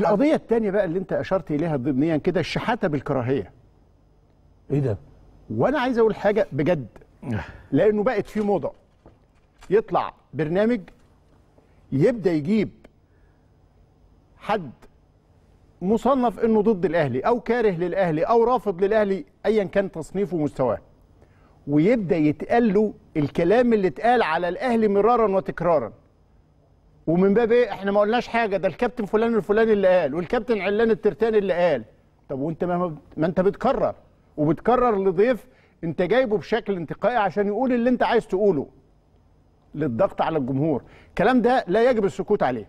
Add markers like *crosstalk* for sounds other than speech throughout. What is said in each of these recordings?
القضيه الثانيه بقى اللي انت اشرت اليها ضمنيا كده الشحاته بالكراهيه ايه ده وانا عايز اقول حاجه بجد لانه بقت في موضه يطلع برنامج يبدا يجيب حد مصنف انه ضد الاهلي او كاره للاهلي او رافض للاهلي ايا كان تصنيفه ومستواه ويبدا يتقال له الكلام اللي اتقال على الاهلي مرارا وتكرارا ومن باب ايه احنا ما قلناش حاجه ده الكابتن فلان الفلاني اللي قال والكابتن علان الترتاني اللي قال طب وانت ما, ما انت بتكرر وبتكرر لضيف انت جايبه بشكل انتقائي عشان يقول اللي انت عايز تقوله للضغط على الجمهور الكلام ده لا يجب السكوت عليه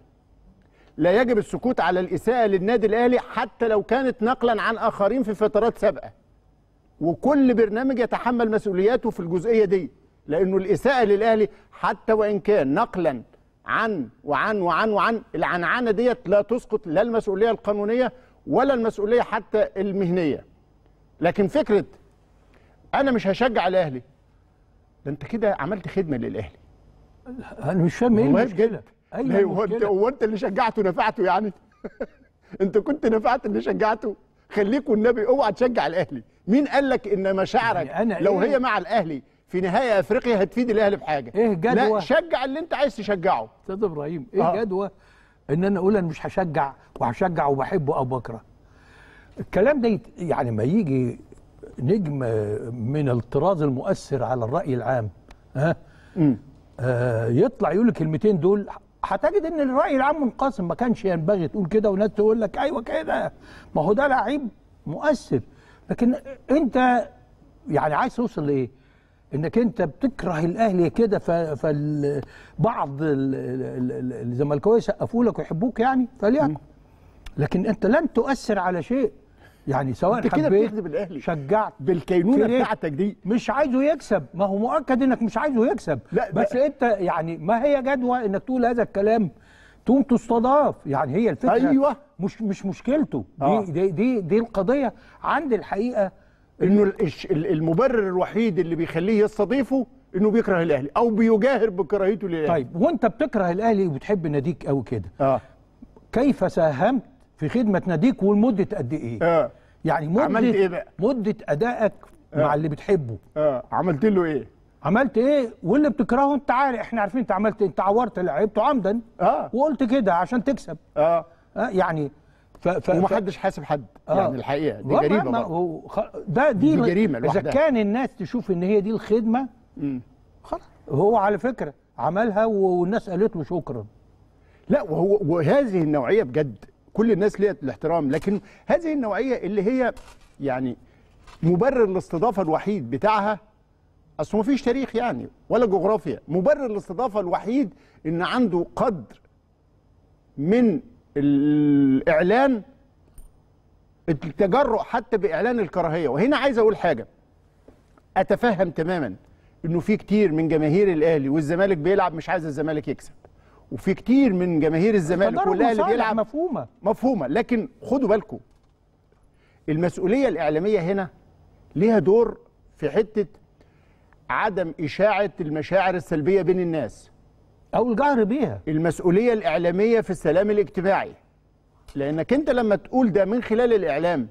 لا يجب السكوت على الاساءه للنادي الاهلي حتى لو كانت نقلا عن اخرين في فترات سابقه وكل برنامج يتحمل مسؤولياته في الجزئيه دي لانه الاساءه للاهلي حتى وان كان نقلا عن وعن وعن وعن العنعنه ديت لا تسقط لا المسؤوليه القانونيه ولا المسؤوليه حتى المهنيه لكن فكره انا مش هشجع الاهلي ده انت كده عملت خدمه للاهلي انا مش فاهم ايه المشكله ايوه هو انت اللي شجعته نفعته يعني *laughs* انت كنت نفعت اللي شجعته خليك والنبي اوعى تشجع الاهلي مين قال لك ان مشاعرك يعني أنا لو إيه؟ هي مع الاهلي في نهائي افريقيا هتفيد الاهلي بحاجه ايه جدوى لا شجع اللي انت عايز تشجعه استاذ ابراهيم ايه آه. جدوى ان انا اقول انا مش هشجع وهشجع وبحبه او بكره الكلام ده يعني ما يجي نجم من الطراز المؤثر على الراي العام ها آه, آه يطلع يقول الكلمتين دول هتجد ان الراي العام منقسم ما كانش ينبغي تقول كده وناس تقول لك ايوه كده ما هو ده لعيب مؤثر لكن انت يعني عايز توصل لايه؟ انك انت بتكره الاهلي كده فبعض الزملكاويه سقفوا لك ويحبوك يعني فليكن لكن انت لن تؤثر على شيء يعني سواء انت كده بتكذب الاهلي شجعت بالكينونه بتاعتك دي مش عايزه يكسب ما هو مؤكد انك مش عايزه يكسب لا بس لا. انت يعني ما هي جدوى انك تقول هذا الكلام تقوم تستضاف يعني هي الفكره ايوه مش مش مشكلته دي, آه. دي دي دي القضيه عند الحقيقه انه المبرر الوحيد اللي بيخليه يستضيفه انه بيكره الاهلي او بيجاهر بكراهيته للاهلي طيب وانت بتكره الاهلي وبتحب ناديك قوي كده آه. كيف ساهمت في خدمه ناديك ولمده قد ايه آه. يعني مده عملت إيه بقى؟ مده ادائك مع آه. اللي بتحبه آه. عملت له ايه عملت ايه واللي بتكرهه انت عارف احنا عارفين انت عملت إيه. انت عورت لعيبته عمدا آه. وقلت كده عشان تكسب آه. آه يعني ف ف ومحدش حاسب حد آه يعني الحقيقه دي جريمه بقى. ده دي, دي جريمه لوحدها اذا كان الناس تشوف ان هي دي الخدمه خلاص هو على فكره عملها والناس قالت له شكرا لا وهو وهذه النوعيه بجد كل الناس ليها الاحترام لكن هذه النوعيه اللي هي يعني مبرر الاستضافه الوحيد بتاعها اصل مفيش تاريخ يعني ولا جغرافيا مبرر الاستضافه الوحيد ان عنده قدر من الاعلان التجرؤ حتى باعلان الكراهيه وهنا عايز اقول حاجه اتفهم تماما انه في كتير من جماهير الاهلي والزمالك بيلعب مش عايز الزمالك يكسب وفي كتير من جماهير الزمالك والاهلي بيلعب مفهومه مفهومه لكن خدوا بالكم المسؤوليه الاعلاميه هنا ليها دور في حته عدم اشاعه المشاعر السلبيه بين الناس او الجهر بيها المسؤوليه الاعلاميه في السلام الاجتماعي لانك انت لما تقول ده من خلال الاعلام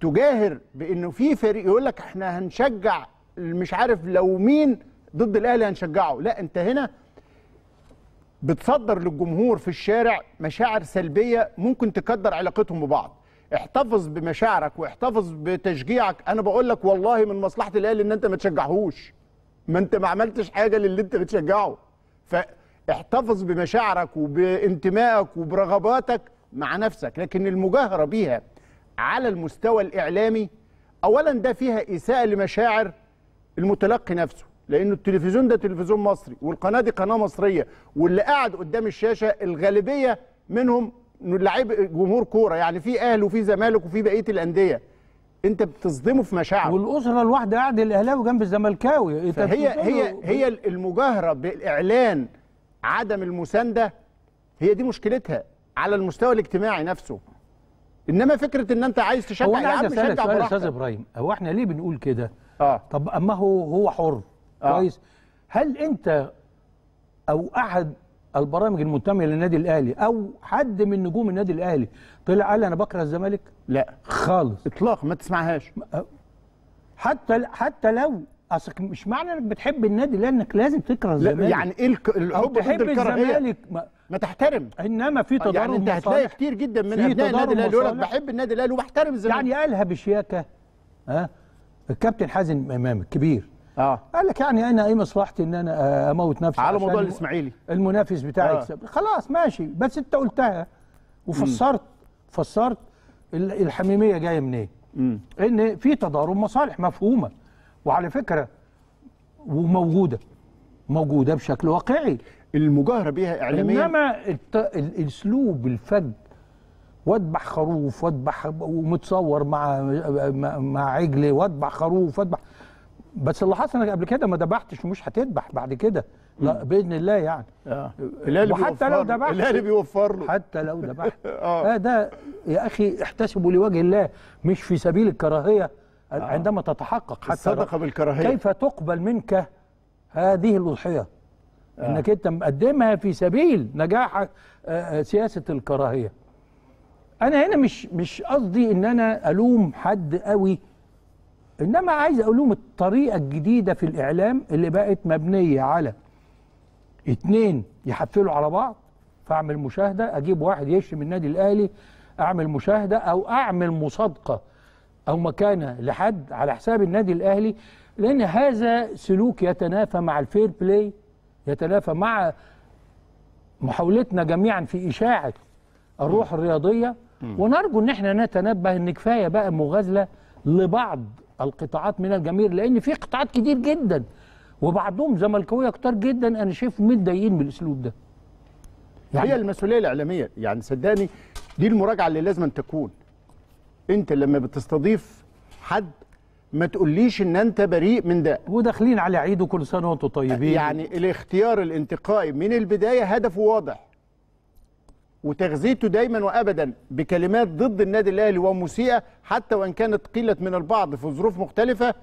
تجاهر بانه في فريق يقول لك احنا هنشجع مش عارف لو مين ضد الاهلي هنشجعه لا انت هنا بتصدر للجمهور في الشارع مشاعر سلبيه ممكن تكدر علاقتهم ببعض احتفظ بمشاعرك واحتفظ بتشجيعك انا بقول لك والله من مصلحه الاهلي ان انت ما تشجعهوش ما انت ما عملتش حاجه للي انت بتشجعه فاحتفظ بمشاعرك وبانتمائك وبرغباتك مع نفسك لكن المجاهرة بيها على المستوى الإعلامي أولا ده فيها إساءة لمشاعر المتلقي نفسه لأنه التلفزيون ده تلفزيون مصري والقناة دي قناة مصرية واللي قاعد قدام الشاشة الغالبية منهم لعيب جمهور كورة يعني في أهل وفي زمالك وفي بقية الأندية انت بتصدمه في مشاعره والاسره الواحده قاعد الاهلاوي جنب الزملكاوي هي هي هي المجاهره بالاعلان عدم المسانده هي دي مشكلتها على المستوى الاجتماعي نفسه انما فكره ان انت عايز تشجع هو انا عايز اسالك سؤال يا استاذ ابراهيم هو احنا ليه بنقول كده اه طب اما هو هو حر آه. كويس هل انت او احد البرامج المنتميه للنادي الاهلي او حد من نجوم النادي الاهلي طلع قال انا بكره الزمالك لا خالص اطلاقا ما تسمعهاش أه. حتى حتى لو اصلك مش معنى انك بتحب النادي لانك لازم تكره الزمالك يعني ايه الحب ضد الكراهيه الزمالك ما, ما تحترم انما في آه، يعني تضارب يعني انت هتلاقي كتير جدا من ابناء النادي الاهلي يقول لك بحب النادي الاهلي وبحترم الزمالك يعني قالها بشياكه ها الكابتن حازم امام الكبير اه قال لك يعني انا ايه مصلحتي ان انا آه، اموت نفسي على موضوع الاسماعيلي المنافس بتاعي آه. يكسب آه. خلاص ماشي بس انت قلتها وفسرت م. فسرت الحميميه جايه منين؟ إيه؟ ان في تضارب مصالح مفهومه وعلى فكره وموجوده موجوده بشكل واقعي المجاهره بيها اعلاميا انما الت... الاسلوب الفج واذبح خروف واذبح ومتصور مع مع عجل واذبح خروف واذبح بس اللي حصل انك قبل كده ما ذبحتش ومش هتذبح بعد كده لا باذن الله يعني اه وحتى لو ذبحت الاهلي بيوفر له حتى لو ذبحت *laughs* آه. اه ده يا اخي احتسبوا لوجه الله مش في سبيل الكراهيه آه. عندما تتحقق حتى الصدقه بالكراهيه كيف تقبل منك هذه الاضحيه آه. انك انت مقدمها في سبيل نجاح آه، آه، سياسه الكراهيه انا هنا مش مش قصدي ان انا الوم حد قوي انما عايز اقول لهم الطريقه الجديده في الاعلام اللي بقت مبنيه على اتنين يحفلوا على بعض فاعمل مشاهده اجيب واحد يشتم النادي الاهلي اعمل مشاهده او اعمل مصادقه او مكانه لحد على حساب النادي الاهلي لان هذا سلوك يتنافى مع الفير بلاي يتنافى مع محاولتنا جميعا في اشاعه الروح الرياضيه ونرجو ان احنا نتنبه ان كفايه بقى مغازله لبعض القطاعات من الجميع لان في قطاعات كتير جدا وبعضهم زملكاويه كتار جدا انا شايف متضايقين من الاسلوب ده يعني هي المسؤوليه الاعلاميه يعني صدقني دي المراجعه اللي لازم أن تكون انت لما بتستضيف حد ما تقوليش ان انت بريء من ده وداخلين على عيد وكل سنه وانتم طيبين يعني الاختيار الانتقائي من البدايه هدفه واضح وتغذيته دايما وابدا بكلمات ضد النادي الاهلي ومسيئه حتى وان كانت قيلت من البعض في ظروف مختلفه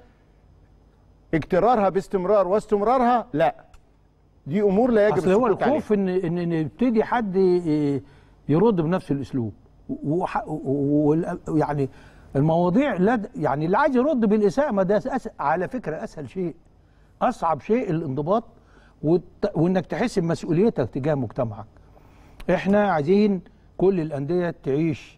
اجترارها باستمرار واستمرارها لا دي امور لا يجب اصل هو الخوف ان ان يبتدي حد يرد بنفس الاسلوب ويعني المواضيع لا يعني اللي عايز يرد بالاساءه ما ده على فكره اسهل شيء اصعب شيء الانضباط وانك تحس بمسؤوليتك تجاه مجتمعك احنا عايزين كل الانديه تعيش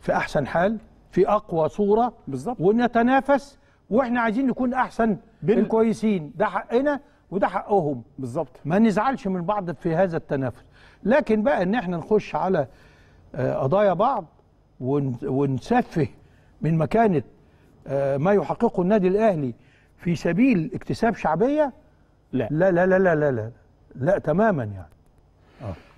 في احسن حال في اقوى صوره بالظبط ونتنافس واحنا عايزين نكون احسن بال... الكويسين ده حقنا وده حقهم بالظبط ما نزعلش من بعض في هذا التنافس لكن بقى ان احنا نخش على آه، قضايا بعض ونسفه من مكانه آه، ما يحققه النادي الاهلي في سبيل اكتساب شعبيه لا لا لا لا لا لا لا, لا تماما يعني آه.